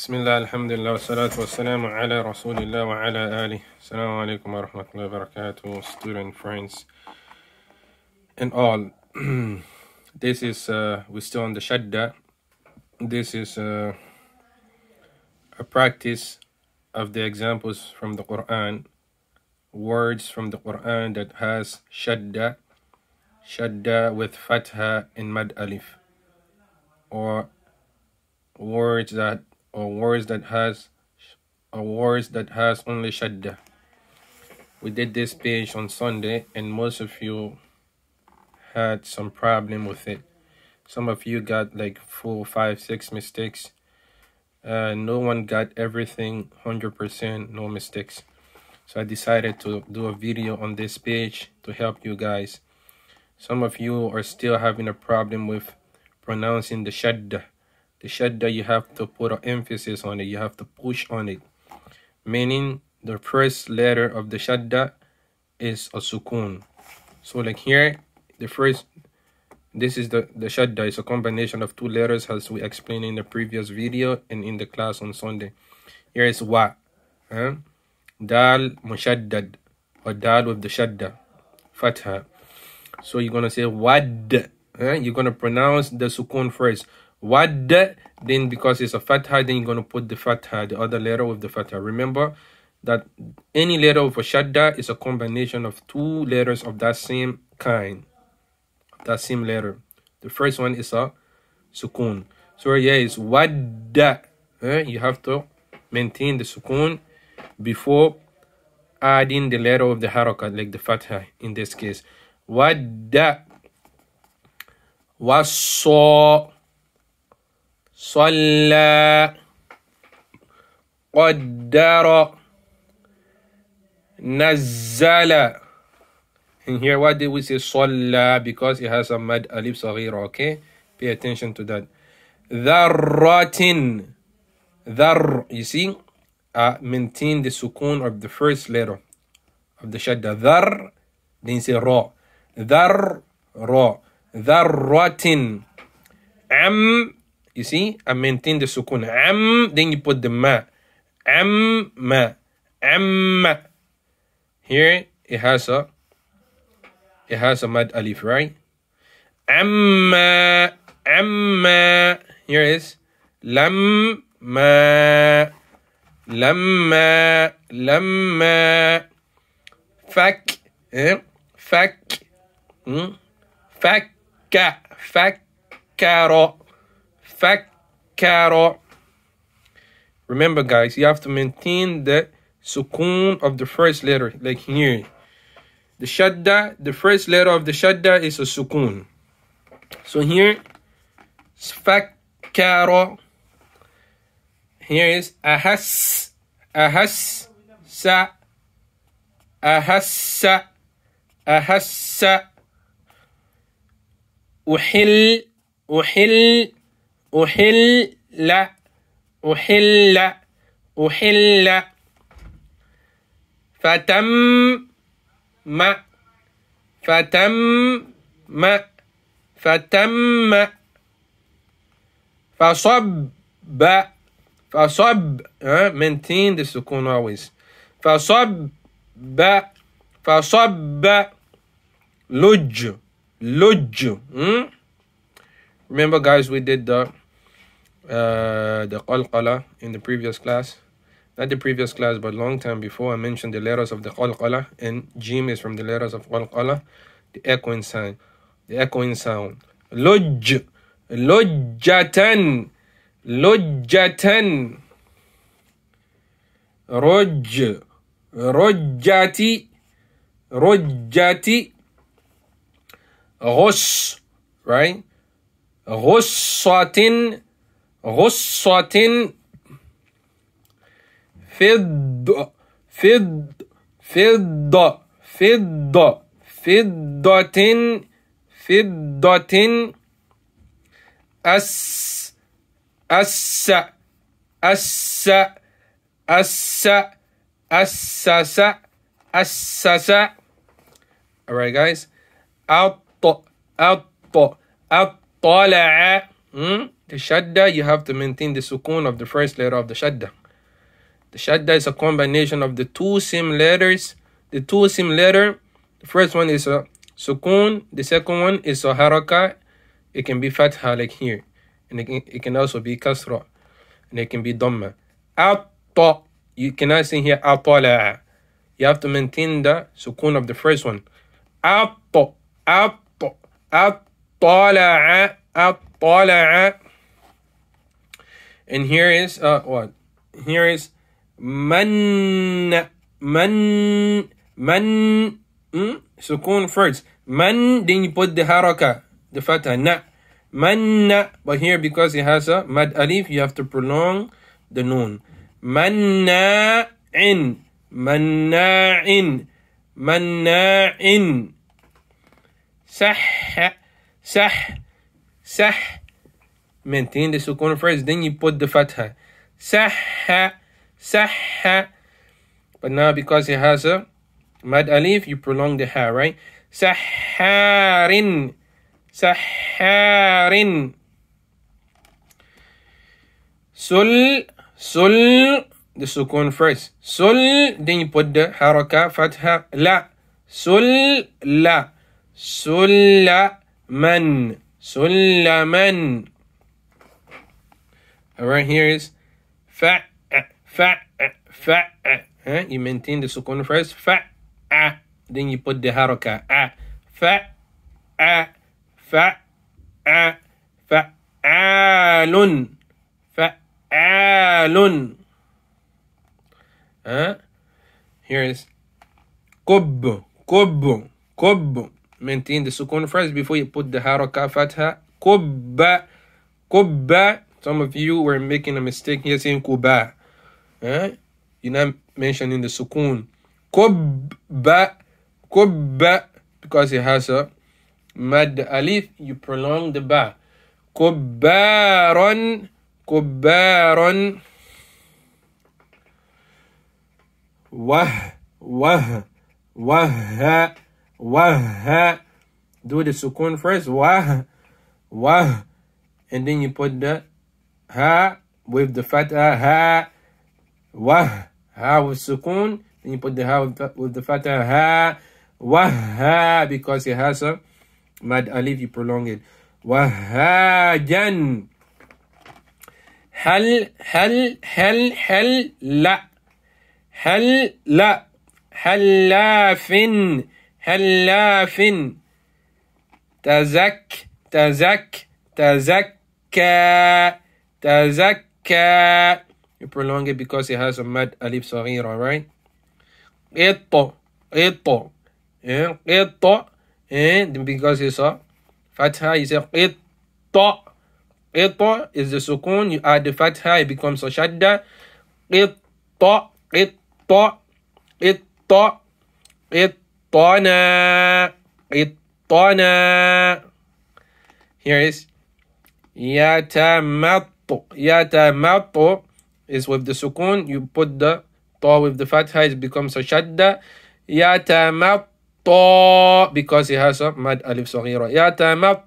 بسم الله الحمد لله والصلاة والسلام على رسول الله وعلى آله السلام عليكم ورحمة الله وبركاته student friends and all this is uh, we still on the shadda this is uh, a practice of the examples from the Quran words from the Quran that has shadda shadda with fatha in mad alif or words that or words that has or words that has only shadda. We did this page on Sunday and most of you had some problem with it. Some of you got like four, five, six mistakes. Uh, no one got everything 100%, no mistakes. So I decided to do a video on this page to help you guys. Some of you are still having a problem with pronouncing the shadda the shadda you have to put an emphasis on it you have to push on it meaning the first letter of the shadda is a sukun so like here the first this is the the shadda it's a combination of two letters as we explained in the previous video and in the class on sunday here is wa huh? dal mushaddad or dal with the shadda fatha so you're gonna say wad huh? you're gonna pronounce the sukun first Wad, then because it's a fatha, then you're going to put the fatha, the other letter with the fatha. Remember that any letter of a shadda is a combination of two letters of that same kind, that same letter. The first one is a sukun. So yeah, it's wadda. Eh? You have to maintain the sukun before adding the letter of the harakat, like the fatha in this case. Wad Wasaw. صلى قدر نزل and here why did we say صلى because it has a mad alif صغيرة okay pay attention to that ذرة ذر you see uh, maintain the sukun of the first letter of the shadda ذر then say را ذر را ذرة عم you see, I maintain the sukun. Am, then you put the ma. Am, ma. Am. Here it has a, it has a mad alif, right? M amma. Here it is. Lam, ma. Lamma, lamma. Fak, eh? Fak, hmm? Fakka, fakkaro. فكر Remember guys, you have to maintain the sukun of the first letter, like here. The shadda, the first letter of the shadda is a sukun. So here, فكر Here is أحس أحس سَ أحس أحس أحل أحل أحل أحل أحل فتم ما فتم ما فتم فصب فصب maintain دي سكون always فصب فصب لج لج remember guys we did the uh, the qalqala in the previous class. Not the previous class, but long time before, I mentioned the letters of the qalqala, and jim is from the letters of qalqala, the echoing sound. The echoing sound. Lodj, lodjatan, lodjatan. Roj, rojati, rojati. Ghus, right? Ghussatin, غصة فض فض فض فض فضة فضة أس أس أس أس أسس أسس Alright guys أط أط أطلع hmm? The shadda, you have to maintain the sukun of the first letter of the shadda. The shadda is a combination of the two same letters. The two same letter, the first one is a sukun, the second one is a haraka. It can be fatha like here, and it can, it can also be kasra, and it can be dhamma. Atta, you cannot say here atala. You have to maintain the sukun of the first one. Atta, atta, attala'a, attala'a. And here is uh what? Here is man man man mm? sukoon first. Man then you put the haraka, the fatah na. Manna, but here because it has a mad alif, you have to prolong the noon. Manna in, manna in, manna in. Sah, sah, sah maintain the sukun first, then you put the fatha. Sahha, saha. But now because it has a mad alif, you prolong the ha, right? Saharin, saharin. Sul, sul, the sukun first. Sul, then you put the haraka, fatha, la. Sul, la. Sulla, man. Sulla, man right here is fat, eh, fat, eh, fat. Eh, eh? you maintain the sukun first fa ah then you put the haraka ah fa ah fat, ah fat, alun fa alun huh? here is kub kub kub maintain the sukun first before you put the haraka fatha kubba kubba some of you were making a mistake here saying kuba. Eh? You're not mentioning the sukun. Kubā, Kubā, Because it has a mad alif, you prolong the ba. Kubbaron. Kubbaron. Wah. Wah. Wah. Wah. Do the sukun first. Wah. Wah. And then you put that. ها with the fatha ها وه ها with sukun then you put the ها with the, with ها fatha ها because it has a mad alif you prolong it وهاجا هل هل هل هل لا هل لا حلاف حلاف تزك تزك تزكى Tazakka. You prolong it because it has a mad alif sarira, right? Ito. Ito. Yeah. Ito. And because it's a fatha, you say Ito. Ito is the sukun. You add the fatha, it becomes a shadda. Ito. Ito. Ito. Itana. Itana. Here is. Yatamat po. ma'po po is with the sukun. You put the ta with the fatha. It becomes a shadda. Yata ma'po because it has a mad alif saghira. Ya ta ma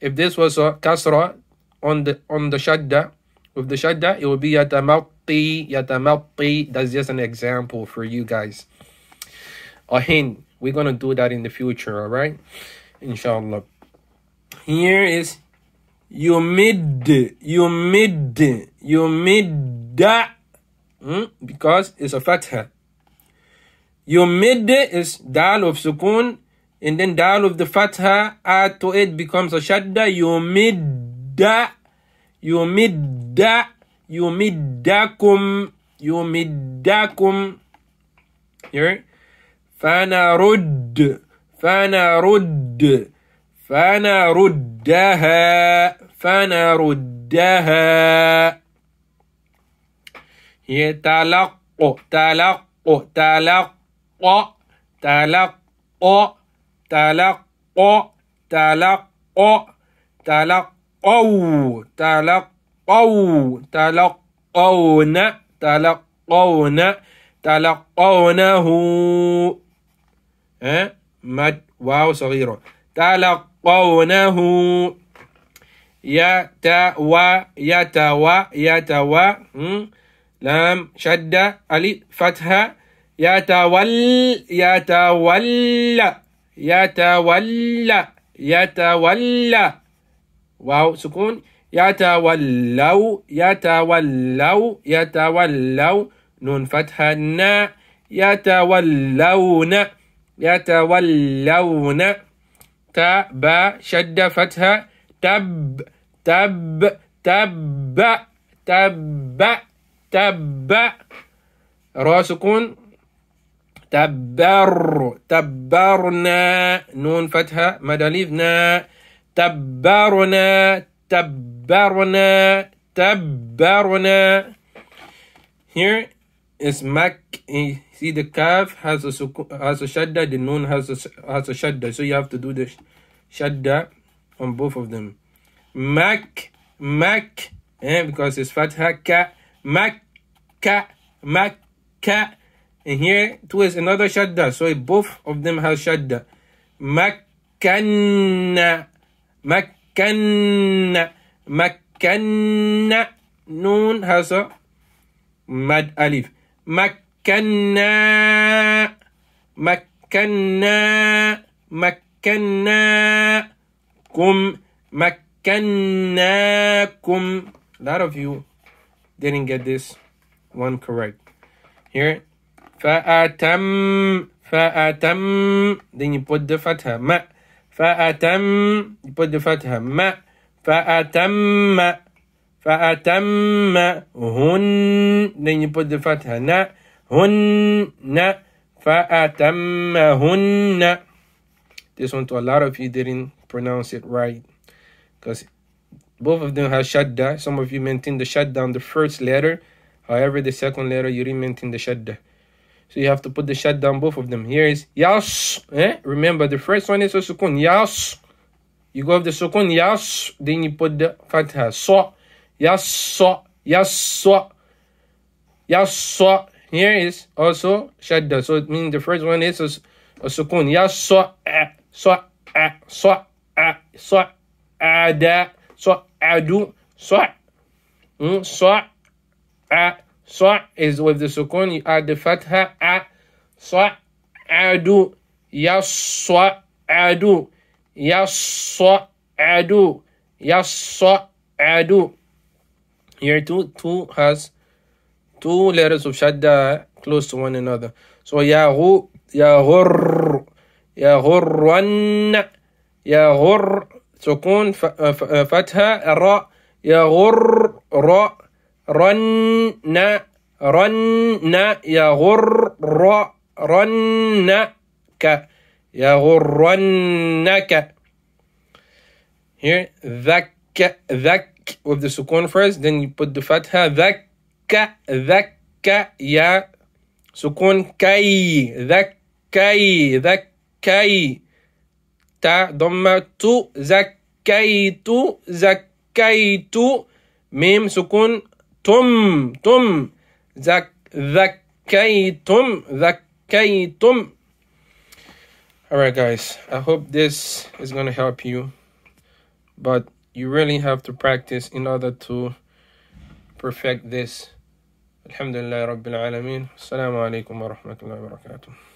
If this was a kasra on the on the shadda with the shadda, it would be yatamati yatamati. That's just an example for you guys. A hint. We're gonna do that in the future. All right, inshallah. Here is Yumid, yumid, yumidda. Hmm? Because it's a fatha. Yumid is dal of sukun, and then dal of the fatha, add to it becomes a shadda. Yumidda, yumidda, yumiddakum, yumiddakum. fana heard? fana فنرد فنردها فنردها هي تلق تلق تلق تلق تلق تلق تلقوا تلقوا تلقون تلقون تلقونه مد واو صغيرة تلق قونه يتوى يتوى يتوى لام شدة ألي فتحة يتول يتول يتول يتول واو سكون يتولوا يتولوا يتولوا نون فتحة نا يتولون يتولون تاء باء شدة فتحة تب تب تب تب تب راء سكون تبر تبرنا نون فتحة مد تبرنا تبرنا تبرنا here Ismak see the calf has a has a shadda, the noon has a has a shadda, so you have to do the shadda on both of them. Mak mak eh, because it's fatha ka makka makka and here two is another shadda, so both of them have shadda. Makkanna makkanna makkanna noon has a mad alif. مكنا مكنا مكناكم مكناكم a lot of you didn't get this one correct here فأتم فأتم then you put the fatha ma فأتم you put the fatha ma فأتم فأتمهن then you put the fatha na هن فأتمهن this one to a lot of you didn't pronounce it right because both of them have shadda some of you maintain the shadda on the first letter however the second letter you didn't maintain the shadda so you have to put the shadda on both of them here is yas eh? remember the first one is a sukun yas you go of the sukun yas then you put the fatha so Yaswa, ya Yaswa. Here is also shadda. So it means the first one is a, a sukun. Yaswa, swa, swa, swa, ada, so, adu, swa, swa, swa is with the sukun. You add the fatha, a, swa, adu, yaswa, adu, yaswa, adu, yaswa, adu. Here two two has two letters of shadda close to one another. So yahu يغر يغرن يغر سكون فتحة الراء يغر راء رن رن يغر رنك يغرنك here ذك ذك with the sukun first, then you put the fatha. Dhakka, dhakka, ya. Sukun kai, dhakkai, dhakkai. Ta, dhamma, tu, zakkaitu, zakkaitu. Mim, sukun, tum, tum. Zak, zakkaitum, zakkaitum. All right, guys, I hope this is going to help you. But you really have to practice in order to perfect this. Alhamdulillah Rabbil Alameen. Assalamu alaikum wa rahmatullahi wa barakatuh.